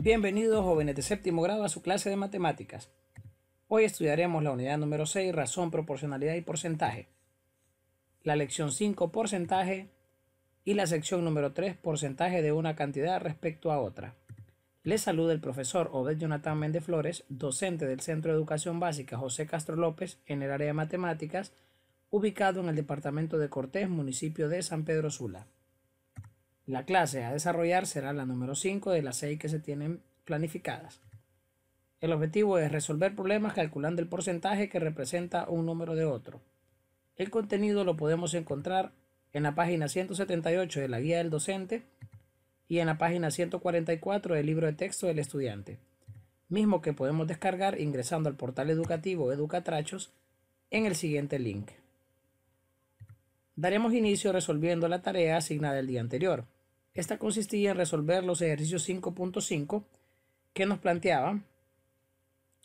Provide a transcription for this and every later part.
Bienvenidos jóvenes de séptimo grado a su clase de matemáticas. Hoy estudiaremos la unidad número 6, razón, proporcionalidad y porcentaje. La lección 5, porcentaje. Y la sección número 3, porcentaje de una cantidad respecto a otra. Les saluda el profesor Obed Jonathan Méndez Flores, docente del Centro de Educación Básica José Castro López en el área de matemáticas, ubicado en el departamento de Cortés, municipio de San Pedro Sula. La clase a desarrollar será la número 5 de las 6 que se tienen planificadas. El objetivo es resolver problemas calculando el porcentaje que representa un número de otro. El contenido lo podemos encontrar en la página 178 de la guía del docente y en la página 144 del libro de texto del estudiante, mismo que podemos descargar ingresando al portal educativo Educatrachos en el siguiente link. Daremos inicio resolviendo la tarea asignada el día anterior. Esta consistía en resolver los ejercicios 5.5 que nos planteaba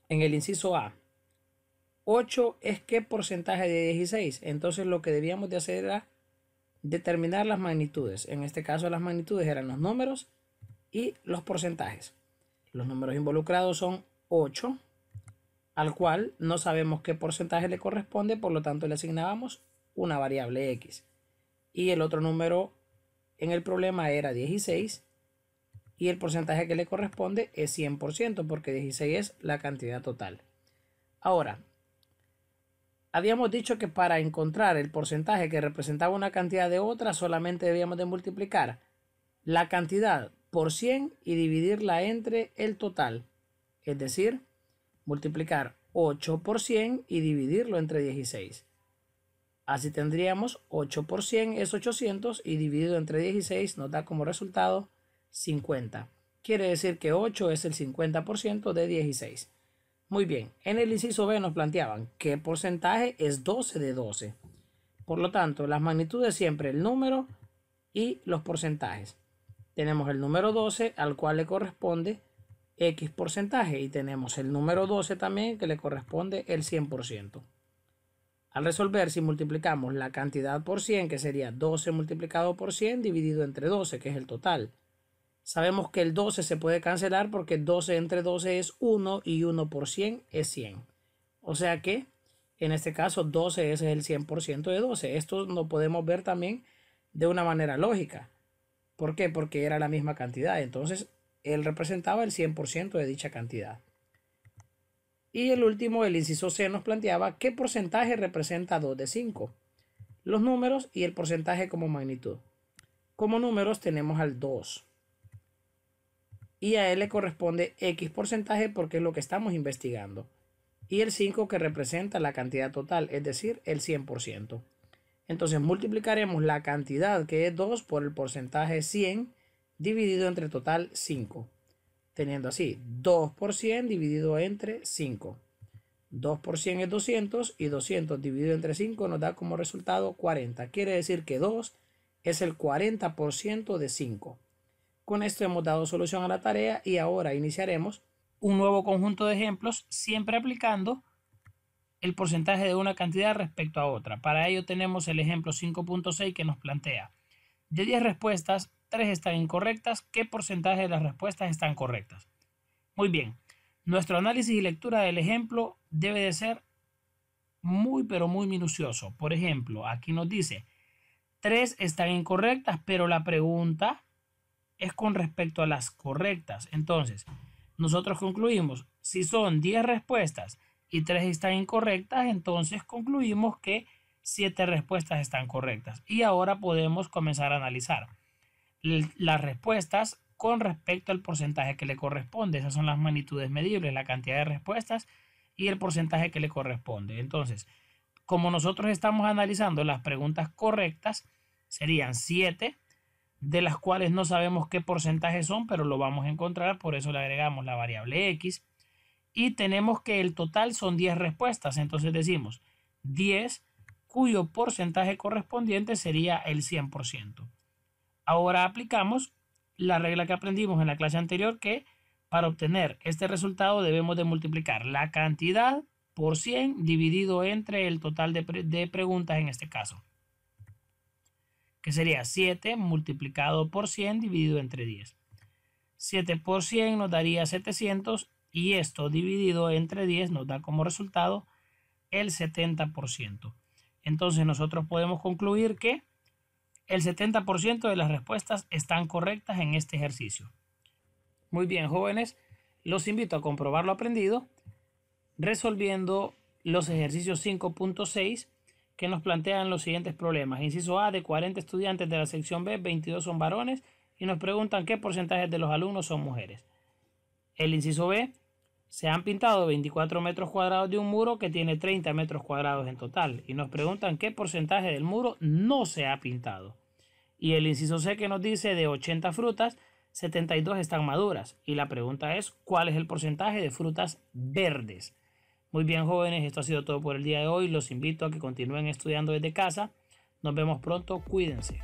en el inciso A. 8 es qué porcentaje de 16. Entonces lo que debíamos de hacer era determinar las magnitudes. En este caso las magnitudes eran los números y los porcentajes. Los números involucrados son 8, al cual no sabemos qué porcentaje le corresponde, por lo tanto le asignábamos una variable x. Y el otro número en el problema era 16 y el porcentaje que le corresponde es 100% porque 16 es la cantidad total. Ahora, habíamos dicho que para encontrar el porcentaje que representaba una cantidad de otra solamente debíamos de multiplicar la cantidad por 100 y dividirla entre el total. Es decir, multiplicar 8 por 100 y dividirlo entre 16. Así tendríamos 8 por 100 es 800 y dividido entre 16 nos da como resultado 50. Quiere decir que 8 es el 50% de 16. Muy bien, en el inciso B nos planteaban que porcentaje es 12 de 12. Por lo tanto, las magnitudes siempre el número y los porcentajes. Tenemos el número 12 al cual le corresponde X porcentaje y tenemos el número 12 también que le corresponde el 100%. Al resolver, si multiplicamos la cantidad por 100, que sería 12 multiplicado por 100 dividido entre 12, que es el total. Sabemos que el 12 se puede cancelar porque 12 entre 12 es 1 y 1 por 100 es 100. O sea que, en este caso, 12 es el 100% de 12. Esto lo podemos ver también de una manera lógica. ¿Por qué? Porque era la misma cantidad. Entonces, él representaba el 100% de dicha cantidad. Y el último, el inciso C, nos planteaba qué porcentaje representa 2 de 5. Los números y el porcentaje como magnitud. Como números tenemos al 2. Y a él le corresponde X porcentaje porque es lo que estamos investigando. Y el 5 que representa la cantidad total, es decir, el 100%. Entonces multiplicaremos la cantidad que es 2 por el porcentaje 100 dividido entre total 5 teniendo así 2 por 100 dividido entre 5. 2 por 100 es 200 y 200 dividido entre 5 nos da como resultado 40. Quiere decir que 2 es el 40% de 5. Con esto hemos dado solución a la tarea y ahora iniciaremos un nuevo conjunto de ejemplos siempre aplicando el porcentaje de una cantidad respecto a otra. Para ello tenemos el ejemplo 5.6 que nos plantea de 10 respuestas, 3 están incorrectas. ¿Qué porcentaje de las respuestas están correctas? Muy bien. Nuestro análisis y lectura del ejemplo debe de ser muy pero muy minucioso. Por ejemplo, aquí nos dice, 3 están incorrectas, pero la pregunta es con respecto a las correctas. Entonces, nosotros concluimos, si son 10 respuestas y 3 están incorrectas, entonces concluimos que siete respuestas están correctas. Y ahora podemos comenzar a analizar las respuestas con respecto al porcentaje que le corresponde. Esas son las magnitudes medibles, la cantidad de respuestas y el porcentaje que le corresponde. Entonces, como nosotros estamos analizando las preguntas correctas, serían 7, de las cuales no sabemos qué porcentaje son, pero lo vamos a encontrar, por eso le agregamos la variable x. Y tenemos que el total son 10 respuestas, entonces decimos 10 cuyo porcentaje correspondiente sería el 100%. Ahora aplicamos la regla que aprendimos en la clase anterior que para obtener este resultado debemos de multiplicar la cantidad por 100 dividido entre el total de, preguntas en este caso, que sería 7 multiplicado por 100 dividido entre 10. 7 por 100 nos daría 700 y esto dividido entre 10 nos da como resultado el 70%. Entonces nosotros podemos concluir que el 70% de las respuestas están correctas en este ejercicio. Muy bien, jóvenes, los invito a comprobar lo aprendido resolviendo los ejercicios 5.6 que nos plantean los siguientes problemas. Inciso A, de 40 estudiantes de la sección B, 22 son varones y nos preguntan qué porcentaje de los alumnos son mujeres. El inciso B, se han pintado 24 metros cuadrados de un muro que tiene 30 metros cuadrados en total y nos preguntan qué porcentaje del muro no se ha pintado. Y el inciso C que nos dice de 80 frutas, 72 están maduras y la pregunta es cuál es el porcentaje de frutas verdes. Muy bien jóvenes, esto ha sido todo por el día de hoy. Los invito a que continúen estudiando desde casa. Nos vemos pronto, cuídense.